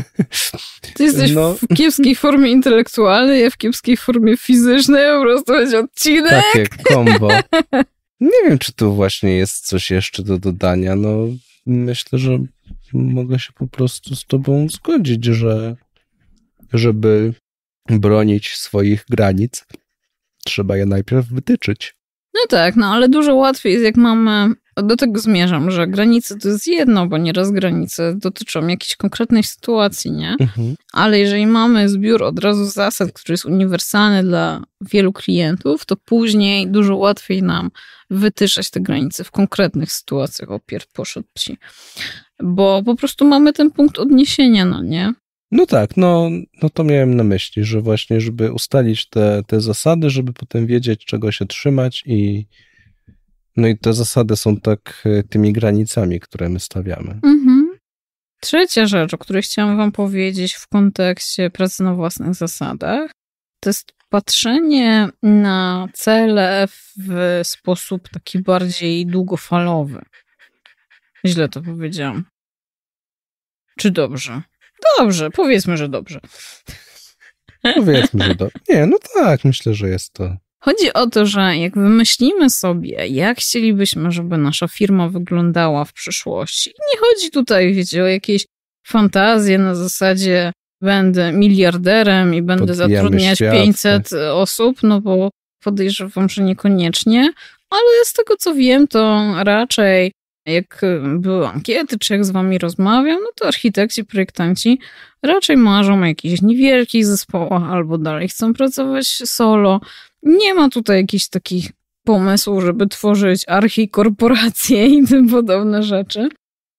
Ty jesteś no. w kiepskiej formie intelektualnej, ja w kiepskiej formie fizycznej, po prostu będzie odcinek. Takie kombo. Nie wiem, czy tu właśnie jest coś jeszcze do dodania. No, myślę, że mogę się po prostu z tobą zgodzić, że żeby bronić swoich granic, trzeba je najpierw wytyczyć. No tak, no ale dużo łatwiej jest, jak mamy. Do tego zmierzam, że granice to jest jedno, bo nieraz granice dotyczą jakiejś konkretnej sytuacji, nie? Mhm. Ale jeżeli mamy zbiór od razu zasad, który jest uniwersalny dla wielu klientów, to później dużo łatwiej nam wytyczać te granice w konkretnych sytuacjach. Opier poszedł ci. Bo po prostu mamy ten punkt odniesienia, no nie? No tak, no, no to miałem na myśli, że właśnie, żeby ustalić te, te zasady, żeby potem wiedzieć, czego się trzymać i no i te zasady są tak e, tymi granicami, które my stawiamy. Mhm. Trzecia rzecz, o której chciałam wam powiedzieć w kontekście pracy na własnych zasadach, to jest patrzenie na cele w sposób taki bardziej długofalowy. Źle to powiedziałam. Czy dobrze? Dobrze, powiedzmy, że dobrze. Powiedzmy, że dobrze. Nie, no tak, myślę, że jest to. Chodzi o to, że jak wymyślimy sobie, jak chcielibyśmy, żeby nasza firma wyglądała w przyszłości, nie chodzi tutaj, wiecie, o jakieś fantazje na zasadzie będę miliarderem i będę Podbijamy zatrudniać świat. 500 tak. osób, no bo podejrzewam, że niekoniecznie, ale z tego co wiem, to raczej jak y, były ankiety, czy jak z wami rozmawiam, no to architekci, projektanci raczej marzą o jakichś niewielkich zespołach albo dalej chcą pracować solo. Nie ma tutaj jakichś takich pomysłów, żeby tworzyć archikorporacje i tym podobne rzeczy.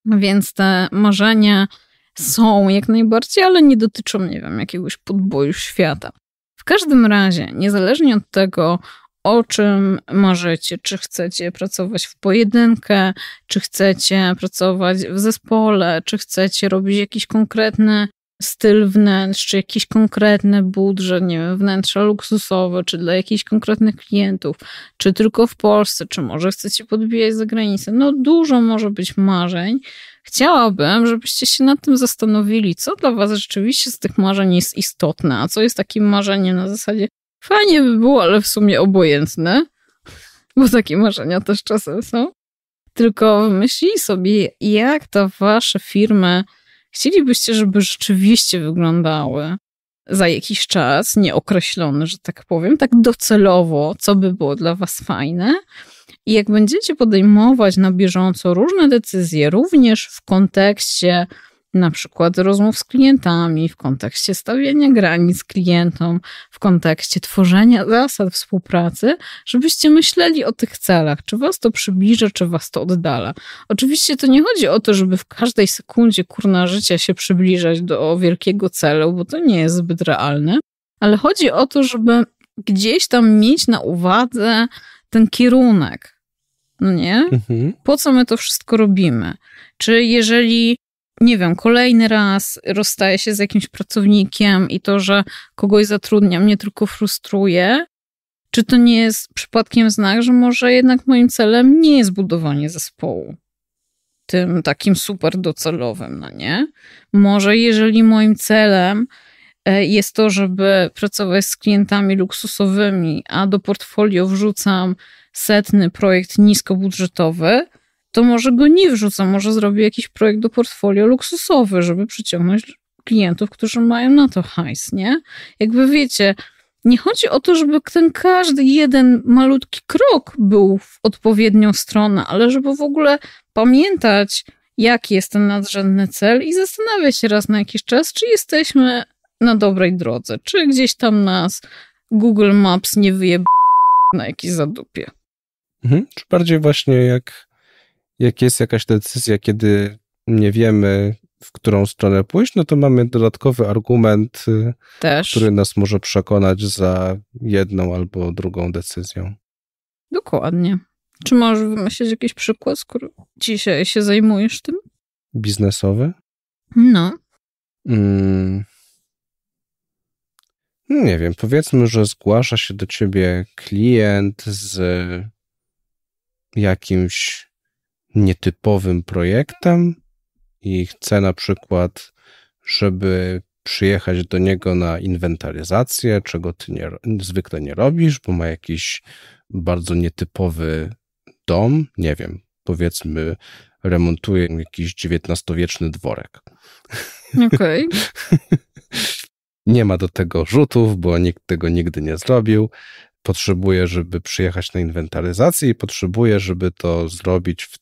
Więc te marzenia są jak najbardziej, ale nie dotyczą, nie wiem, jakiegoś podboju świata. W każdym razie, niezależnie od tego, o czym marzycie. Czy chcecie pracować w pojedynkę, czy chcecie pracować w zespole, czy chcecie robić jakiś konkretny styl wnętrz, czy jakiś konkretny budżet, nie wiem, wnętrza luksusowe, czy dla jakichś konkretnych klientów, czy tylko w Polsce, czy może chcecie podbijać za granicę. No dużo może być marzeń. Chciałabym, żebyście się nad tym zastanowili, co dla was rzeczywiście z tych marzeń jest istotne, a co jest takim marzeniem na zasadzie, Fajnie by było, ale w sumie obojętne, bo takie marzenia też czasem są. Tylko myślij sobie, jak te wasze firmy chcielibyście, żeby rzeczywiście wyglądały za jakiś czas, nieokreślony, że tak powiem, tak docelowo, co by było dla was fajne. I jak będziecie podejmować na bieżąco różne decyzje, również w kontekście na przykład rozmów z klientami, w kontekście stawiania granic klientom, w kontekście tworzenia zasad współpracy, żebyście myśleli o tych celach, czy was to przybliża, czy was to oddala. Oczywiście to nie chodzi o to, żeby w każdej sekundzie kurna życia się przybliżać do wielkiego celu, bo to nie jest zbyt realne, ale chodzi o to, żeby gdzieś tam mieć na uwadze ten kierunek. No nie? Mhm. Po co my to wszystko robimy? Czy jeżeli nie wiem, kolejny raz rozstaję się z jakimś pracownikiem i to, że kogoś zatrudnia, mnie tylko frustruje. Czy to nie jest przypadkiem znak, że może jednak moim celem nie jest budowanie zespołu? Tym takim super docelowym, no nie? Może jeżeli moim celem e, jest to, żeby pracować z klientami luksusowymi, a do portfolio wrzucam setny projekt niskobudżetowy, to może go nie wrzuca, może zrobię jakiś projekt do portfolio luksusowy, żeby przyciągnąć klientów, którzy mają na to hajs, nie? Jakby wiecie, nie chodzi o to, żeby ten każdy jeden malutki krok był w odpowiednią stronę, ale żeby w ogóle pamiętać, jaki jest ten nadrzędny cel i zastanawiać się raz na jakiś czas, czy jesteśmy na dobrej drodze, czy gdzieś tam nas Google Maps nie wyjeb na jakiejś zadupie. Mhm. Czy bardziej właśnie jak jak jest jakaś decyzja, kiedy nie wiemy, w którą stronę pójść, no to mamy dodatkowy argument, y, Też. który nas może przekonać za jedną albo drugą decyzją. Dokładnie. Czy możesz wymyślić jakiś przykład, skoro dzisiaj się zajmujesz tym? Biznesowy? No. Hmm. Nie wiem, powiedzmy, że zgłasza się do ciebie klient z jakimś nietypowym projektem i chce na przykład, żeby przyjechać do niego na inwentaryzację, czego ty nie, zwykle nie robisz, bo ma jakiś bardzo nietypowy dom, nie wiem, powiedzmy, remontuje jakiś XIX-wieczny dworek. Okej. Okay. nie ma do tego rzutów, bo nikt tego nigdy nie zrobił. Potrzebuje, żeby przyjechać na inwentaryzację i potrzebuje, żeby to zrobić w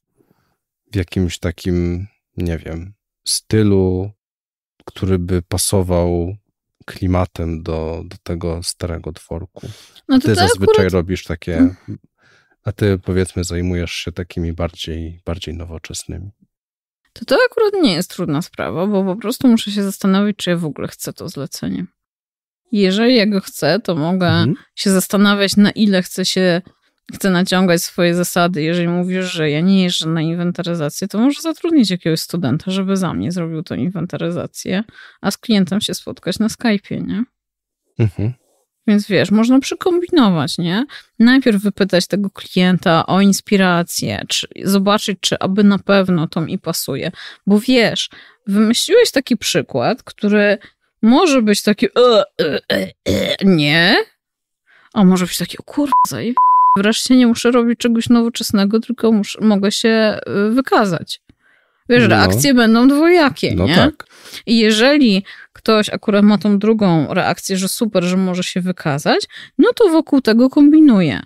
w jakimś takim, nie wiem, stylu, który by pasował klimatem do, do tego starego dworku. No ty zazwyczaj akurat... robisz takie, mhm. a ty powiedzmy zajmujesz się takimi bardziej, bardziej nowoczesnymi. To to akurat nie jest trudna sprawa, bo po prostu muszę się zastanowić, czy ja w ogóle chcę to zlecenie. Jeżeli ja go chcę, to mogę mhm. się zastanawiać, na ile chcę się chce naciągać swoje zasady. Jeżeli mówisz, że ja nie jeżdżę na inwentaryzację, to może zatrudnić jakiegoś studenta, żeby za mnie zrobił tą inwentaryzację, a z klientem się spotkać na Skype'ie, nie? Mhm. Więc wiesz, można przykombinować, nie? Najpierw wypytać tego klienta o inspirację, czy zobaczyć, czy aby na pewno to mi pasuje. Bo wiesz, wymyśliłeś taki przykład, który może być taki e, e, e, nie, a może być taki, o kurwa, zajebiście Wreszcie nie muszę robić czegoś nowoczesnego, tylko muszę, mogę się y, wykazać. Wiesz, no. reakcje będą dwojakie, no nie? Tak. I jeżeli ktoś akurat ma tą drugą reakcję, że super, że może się wykazać, no to wokół tego kombinuje.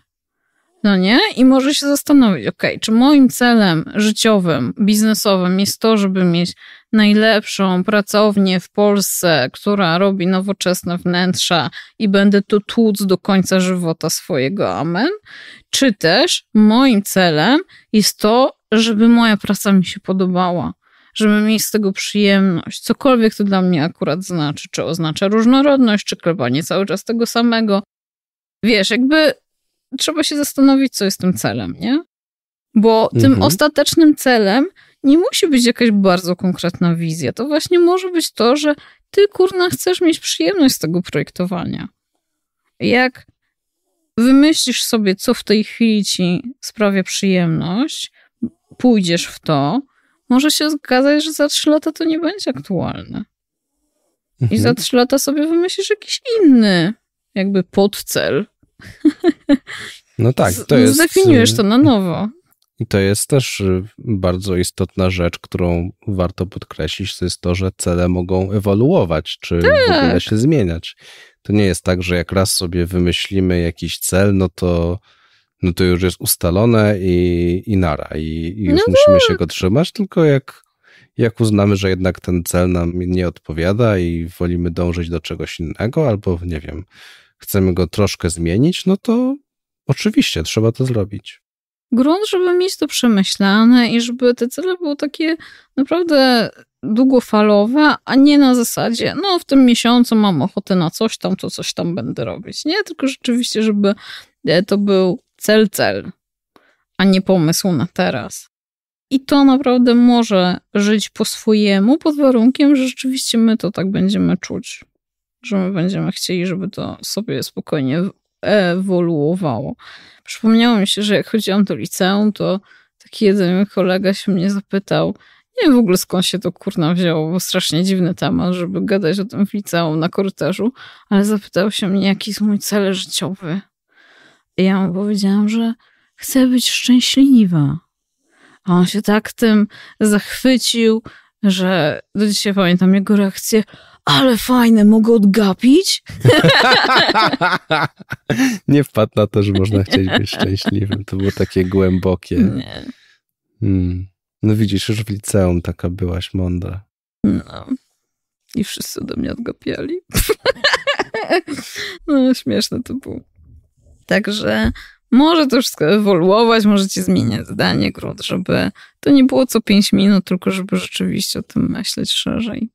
No nie? I może się zastanowić, ok, czy moim celem życiowym, biznesowym jest to, żeby mieć najlepszą pracownię w Polsce, która robi nowoczesne wnętrza i będę tu tłuc do końca żywota swojego, amen? Czy też moim celem jest to, żeby moja praca mi się podobała, żeby mieć z tego przyjemność, cokolwiek to dla mnie akurat znaczy, czy oznacza różnorodność, czy klepanie cały czas tego samego. Wiesz, jakby trzeba się zastanowić, co jest tym celem, nie? Bo tym mhm. ostatecznym celem nie musi być jakaś bardzo konkretna wizja. To właśnie może być to, że ty, kurna, chcesz mieć przyjemność z tego projektowania. Jak wymyślisz sobie, co w tej chwili ci sprawia przyjemność, pójdziesz w to, może się zgadzać, że za trzy lata to nie będzie aktualne. I za mhm. trzy lata sobie wymyślisz jakiś inny, jakby podcel, no tak, to jest. Zdefiniujesz to na y, nowo. I to jest też y, bardzo istotna rzecz, którą warto podkreślić, to jest to, że cele mogą ewoluować, czy tak. w ogóle tak. się zmieniać. To nie jest tak, że jak raz sobie wymyślimy jakiś cel, no to, no to już jest ustalone i, i nara, i, i już no musimy tak. się go trzymać, tylko jak, jak uznamy, że jednak ten cel nam nie odpowiada i wolimy dążyć do czegoś innego, albo nie wiem, chcemy go troszkę zmienić, no to oczywiście trzeba to zrobić. Grunt, żeby mieć to przemyślane i żeby te cele były takie naprawdę długofalowe, a nie na zasadzie, no w tym miesiącu mam ochotę na coś tam, to coś tam będę robić. Nie, tylko rzeczywiście, żeby e, to był cel, cel, a nie pomysł na teraz. I to naprawdę może żyć po swojemu, pod warunkiem, że rzeczywiście my to tak będziemy czuć że my będziemy chcieli, żeby to sobie spokojnie ewoluowało. Przypomniało mi się, że jak chodziłam do liceum, to taki jeden mój kolega się mnie zapytał, nie wiem w ogóle skąd się to kurna wzięło, bo strasznie dziwny temat, żeby gadać o tym w liceum na korytarzu, ale zapytał się mnie, jaki jest mój cel życiowy. I ja mu powiedziałam, że chcę być szczęśliwa. A on się tak tym zachwycił, że do dzisiaj pamiętam jego reakcję – ale fajne, mogę odgapić? nie wpadł na to, że można chcieć być szczęśliwym. To było takie głębokie. Nie. Hmm. No widzisz, już w liceum taka byłaś mądra. No. I wszyscy do mnie odgapiali. no, śmieszne to było. Także może to wszystko ewoluować, możecie zmieniać zdanie, krót, żeby to nie było co pięć minut, tylko żeby rzeczywiście o tym myśleć szerzej.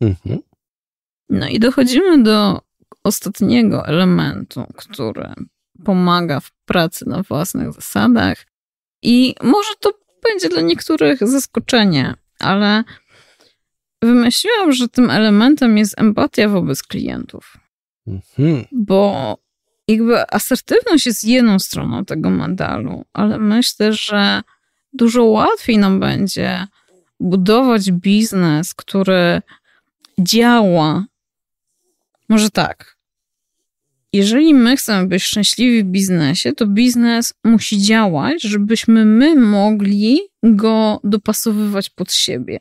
Mhm. No i dochodzimy do ostatniego elementu, który pomaga w pracy na własnych zasadach. I może to będzie dla niektórych zaskoczenie, ale wymyśliłam, że tym elementem jest empatia wobec klientów. Mhm. Bo jakby asertywność jest jedną stroną tego medalu, ale myślę, że dużo łatwiej nam będzie budować biznes, który działa może tak. Jeżeli my chcemy być szczęśliwi w biznesie, to biznes musi działać, żebyśmy my mogli go dopasowywać pod siebie.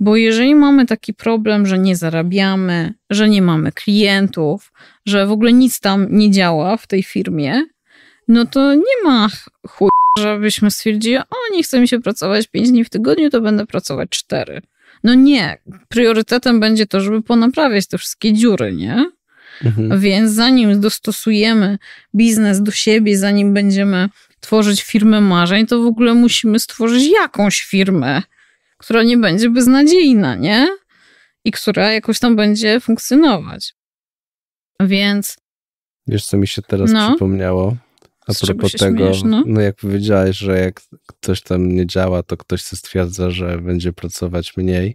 Bo jeżeli mamy taki problem, że nie zarabiamy, że nie mamy klientów, że w ogóle nic tam nie działa w tej firmie, no to nie ma chuj, żebyśmy stwierdzili, o nie chce mi się pracować 5 dni w tygodniu, to będę pracować 4. No nie, priorytetem będzie to, żeby ponaprawiać te wszystkie dziury, nie? Mhm. Więc zanim dostosujemy biznes do siebie, zanim będziemy tworzyć firmę marzeń, to w ogóle musimy stworzyć jakąś firmę, która nie będzie beznadziejna, nie? I która jakoś tam będzie funkcjonować. Więc. Wiesz, co mi się teraz no. przypomniało? A propos tego, no? no? jak powiedziałeś, że jak ktoś tam nie działa, to ktoś się stwierdza, że będzie pracować mniej,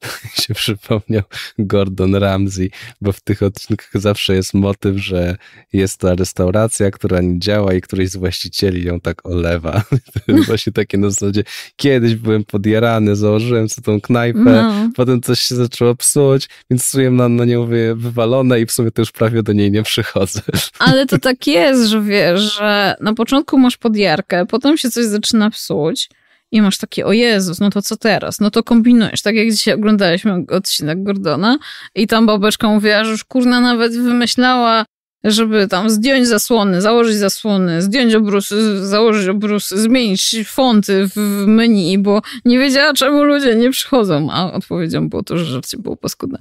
się przypomniał Gordon Ramsay, bo w tych odcinkach zawsze jest motyw, że jest ta restauracja, która nie działa i któryś z właścicieli ją tak olewa. Właśnie takie na zasadzie, kiedyś byłem podjarany, założyłem sobie tą knajpę, no. potem coś się zaczęło psuć, więc suję na, na nią wywalone i w sumie to już prawie do niej nie przychodzę. Ale to tak jest, że wiesz, że na początku masz podjarkę, potem się coś zaczyna psuć, i masz takie, o Jezus, no to co teraz? No to kombinujesz, tak jak dzisiaj oglądaliśmy odcinek Gordona i tam babeczka mówiła, że już kurna nawet wymyślała, żeby tam zdjąć zasłony, założyć zasłony, zdjąć obrusy, założyć obrusy, zmienić fonty w menu, bo nie wiedziała czemu ludzie nie przychodzą, a odpowiedzią było to, że żarcie było paskudne.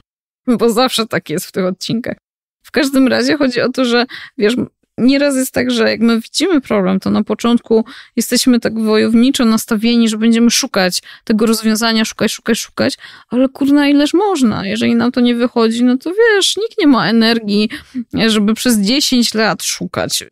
Bo zawsze tak jest w tych odcinkach. W każdym razie chodzi o to, że wiesz, nieraz jest tak, że jak my widzimy problem, to na początku jesteśmy tak wojowniczo nastawieni, że będziemy szukać tego rozwiązania, szukać, szukać, szukać, ale kurna, ileż można? Jeżeli nam to nie wychodzi, no to wiesz, nikt nie ma energii, żeby przez 10 lat szukać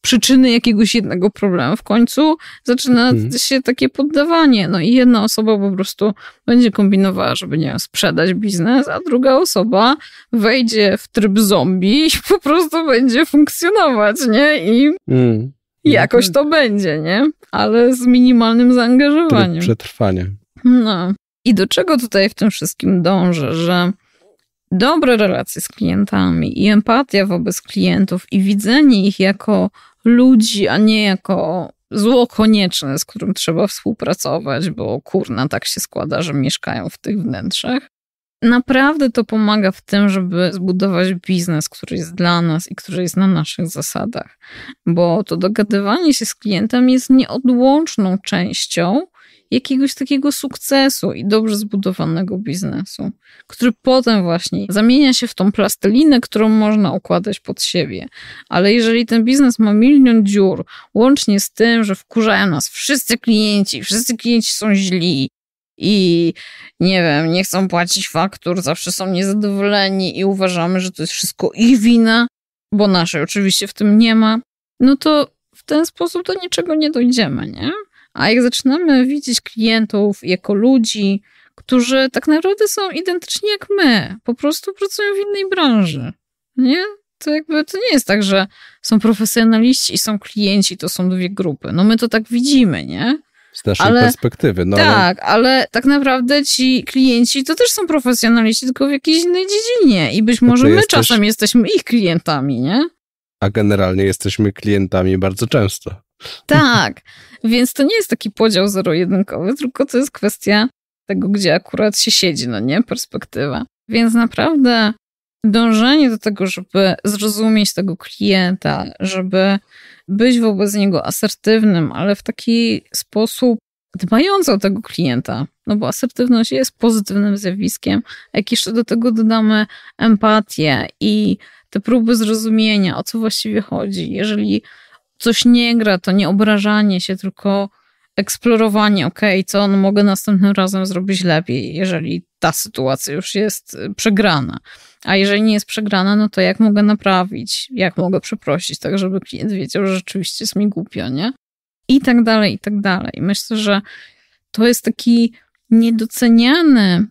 przyczyny jakiegoś jednego problemu. W końcu zaczyna mhm. się takie poddawanie. No i jedna osoba po prostu będzie kombinowała, żeby, nie wiem, sprzedać biznes, a druga osoba wejdzie w tryb zombie i po prostu będzie funkcjonować, nie? I mhm. jakoś to będzie, nie? Ale z minimalnym zaangażowaniem. Tryb przetrwania. No. I do czego tutaj w tym wszystkim dążę, że dobre relacje z klientami i empatia wobec klientów i widzenie ich jako ludzi, a nie jako zło konieczne, z którym trzeba współpracować, bo kurna tak się składa, że mieszkają w tych wnętrzach. Naprawdę to pomaga w tym, żeby zbudować biznes, który jest dla nas i który jest na naszych zasadach, bo to dogadywanie się z klientem jest nieodłączną częścią jakiegoś takiego sukcesu i dobrze zbudowanego biznesu, który potem właśnie zamienia się w tą plastelinę, którą można układać pod siebie. Ale jeżeli ten biznes ma milion dziur, łącznie z tym, że wkurzają nas wszyscy klienci, wszyscy klienci są źli, i nie wiem, nie chcą płacić faktur, zawsze są niezadowoleni i uważamy, że to jest wszystko ich wina, bo naszej oczywiście w tym nie ma, no to w ten sposób do niczego nie dojdziemy, nie? A jak zaczynamy widzieć klientów jako ludzi, którzy tak naprawdę są identyczni jak my, po prostu pracują w innej branży, nie? To jakby to nie jest tak, że są profesjonaliści i są klienci, to są dwie grupy. No my to tak widzimy, nie? Z naszej ale, perspektywy. No tak, ale... ale... tak naprawdę ci klienci to też są profesjonaliści, tylko w jakiejś innej dziedzinie. I być znaczy, może my jesteś... czasem jesteśmy ich klientami, nie? A generalnie jesteśmy klientami bardzo często. Tak, więc to nie jest taki podział zero-jedynkowy, tylko to jest kwestia tego, gdzie akurat się siedzi, no nie? Perspektywa. Więc naprawdę dążenie do tego, żeby zrozumieć tego klienta, żeby być wobec niego asertywnym, ale w taki sposób dbający o tego klienta, no bo asertywność jest pozytywnym zjawiskiem. jak jeszcze do tego dodamy empatię i te próby zrozumienia, o co właściwie chodzi, jeżeli coś nie gra, to nie obrażanie się, tylko eksplorowanie, ok, co on mogę następnym razem zrobić lepiej, jeżeli ta sytuacja już jest y, przegrana. A jeżeli nie jest przegrana, no to jak mogę naprawić, jak mogę przeprosić, tak żeby klient wiedział, że rzeczywiście jest mi głupio, nie? I tak dalej, i tak dalej. Myślę, że to jest taki niedoceniany,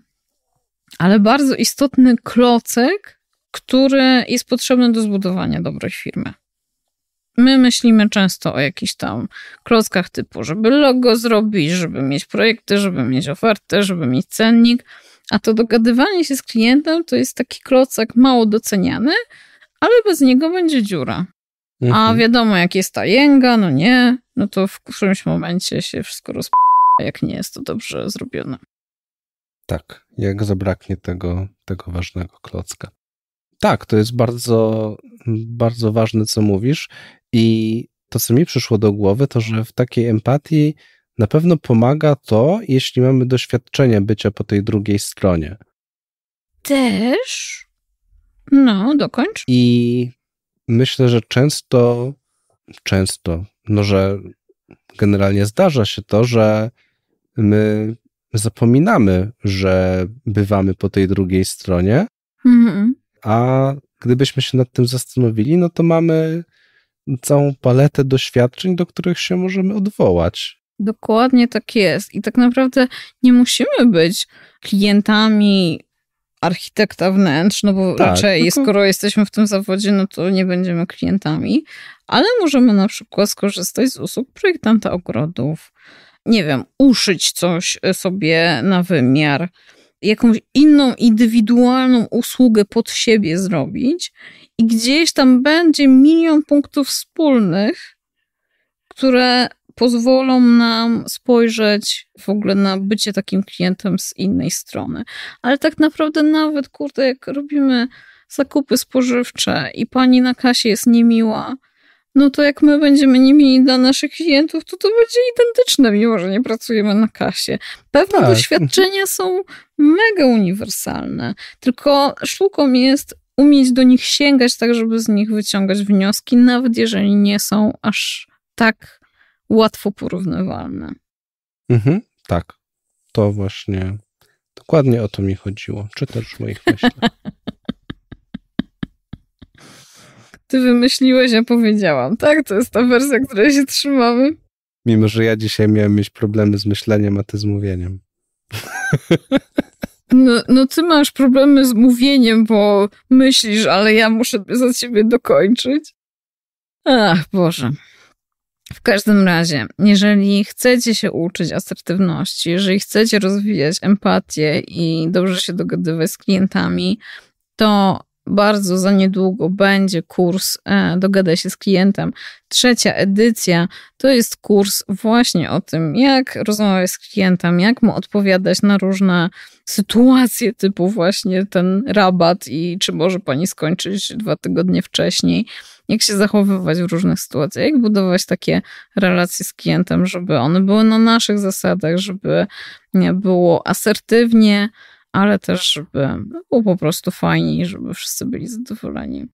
ale bardzo istotny klocek, który jest potrzebny do zbudowania dobrej firmy. My myślimy często o jakichś tam klockach typu, żeby logo zrobić, żeby mieć projekty, żeby mieć ofertę, żeby mieć cennik, a to dogadywanie się z klientem to jest taki klocek mało doceniany, ale bez niego będzie dziura. Mhm. A wiadomo, jak jest ta jęga, no nie, no to w którymś momencie się wszystko rozp... jak nie jest to dobrze zrobione. Tak, jak zabraknie tego, tego ważnego klocka. Tak, to jest bardzo, bardzo ważne, co mówisz. I to, co mi przyszło do głowy, to że w takiej empatii na pewno pomaga to, jeśli mamy doświadczenie bycia po tej drugiej stronie. Też. No, dokończ. I myślę, że często, często, no że generalnie zdarza się to, że my zapominamy, że bywamy po tej drugiej stronie. Mhm. A gdybyśmy się nad tym zastanowili, no to mamy całą paletę doświadczeń, do których się możemy odwołać. Dokładnie tak jest. I tak naprawdę nie musimy być klientami architekta wnętrz, no bo tak, raczej tylko... skoro jesteśmy w tym zawodzie, no to nie będziemy klientami, ale możemy na przykład skorzystać z usług projektanta ogrodów, nie wiem, uszyć coś sobie na wymiar, jakąś inną, indywidualną usługę pod siebie zrobić, i gdzieś tam będzie milion punktów wspólnych, które pozwolą nam spojrzeć w ogóle na bycie takim klientem z innej strony. Ale tak naprawdę, nawet kurde, jak robimy zakupy spożywcze i pani na kasie jest niemiła, no to jak my będziemy nimi dla naszych klientów, to to będzie identyczne, mimo że nie pracujemy na kasie. Pewne tak. doświadczenia są mega uniwersalne, tylko sztuką jest umieć do nich sięgać, tak żeby z nich wyciągać wnioski, nawet jeżeli nie są aż tak łatwo porównywalne. Mhm, tak. To właśnie dokładnie o to mi chodziło, czy też w moich myślach. Ty wymyśliłeś, ja powiedziałam. Tak, to jest ta wersja, której się trzymamy. Mimo, że ja dzisiaj miałem mieć problemy z myśleniem, a ty z mówieniem. No, no ty masz problemy z mówieniem, bo myślisz, ale ja muszę za ciebie dokończyć. Ach, Boże. W każdym razie, jeżeli chcecie się uczyć asertywności, jeżeli chcecie rozwijać empatię i dobrze się dogadywać z klientami, to bardzo za niedługo będzie kurs e, Dogadaj się z klientem. Trzecia edycja to jest kurs właśnie o tym, jak rozmawiać z klientem, jak mu odpowiadać na różne sytuacje, typu właśnie ten rabat i czy może pani skończyć dwa tygodnie wcześniej. Jak się zachowywać w różnych sytuacjach, jak budować takie relacje z klientem, żeby one były na naszych zasadach, żeby było asertywnie, ale też, żeby było po prostu i żeby wszyscy byli zadowoleni.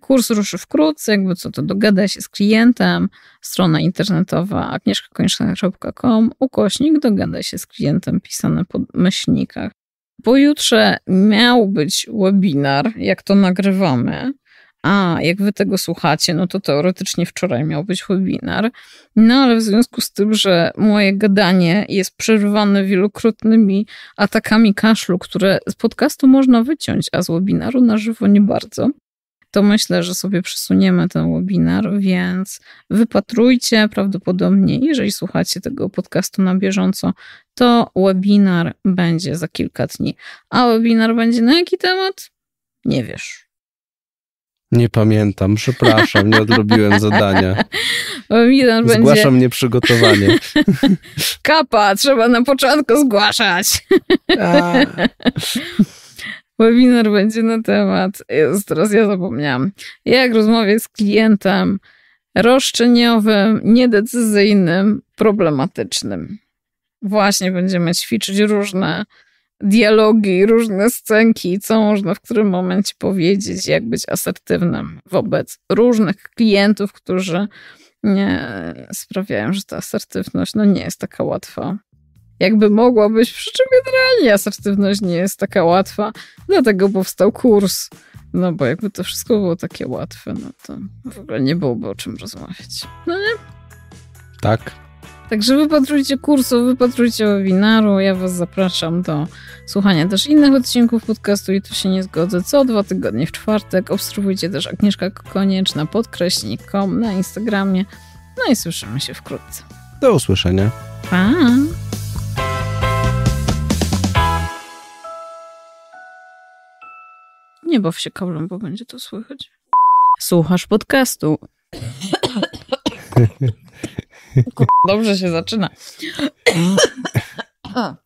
Kurs ruszy wkrótce, jakby co to dogada się z klientem, strona internetowa agnieszkakonieczna.com, ukośnik dogada się z klientem pisane po myślnikach. Pojutrze miał być webinar, jak to nagrywamy, a jak wy tego słuchacie, no to teoretycznie wczoraj miał być webinar. No ale w związku z tym, że moje gadanie jest przerywane wielokrotnymi atakami kaszlu, które z podcastu można wyciąć, a z webinaru na żywo nie bardzo, to myślę, że sobie przesuniemy ten webinar, więc wypatrujcie prawdopodobnie, jeżeli słuchacie tego podcastu na bieżąco, to webinar będzie za kilka dni. A webinar będzie na jaki temat? Nie wiesz. Nie pamiętam, przepraszam, nie odrobiłem zadania. Milan Zgłaszam będzie... nieprzygotowanie. Kapa, trzeba na początku zgłaszać. Webinar będzie na temat, Jest, teraz ja zapomniałam, jak rozmawiać z klientem roszczeniowym, niedecyzyjnym, problematycznym. Właśnie będziemy ćwiczyć różne dialogi, różne scenki, co można w którym momencie powiedzieć, jak być asertywnym wobec różnych klientów, którzy nie, sprawiają, że ta asertywność no, nie jest taka łatwa. Jakby mogła być, przy czym generalnie asertywność nie jest taka łatwa, dlatego powstał kurs. No bo jakby to wszystko było takie łatwe, no to w ogóle nie byłoby o czym rozmawiać. No nie? Tak. Także wypatrujcie kursu, wypatrujcie webinaru. Ja Was zapraszam do słuchania też innych odcinków podcastu i tu się nie zgodzę. Co dwa tygodnie w czwartek. Obserwujcie też Agnieszka Konieczna podkreśnik.com na Instagramie. No i słyszymy się wkrótce. Do usłyszenia. Pa! Nie baw się kablem, bo będzie to słychać. Słuchasz podcastu. Dobrze się zaczyna. Mm.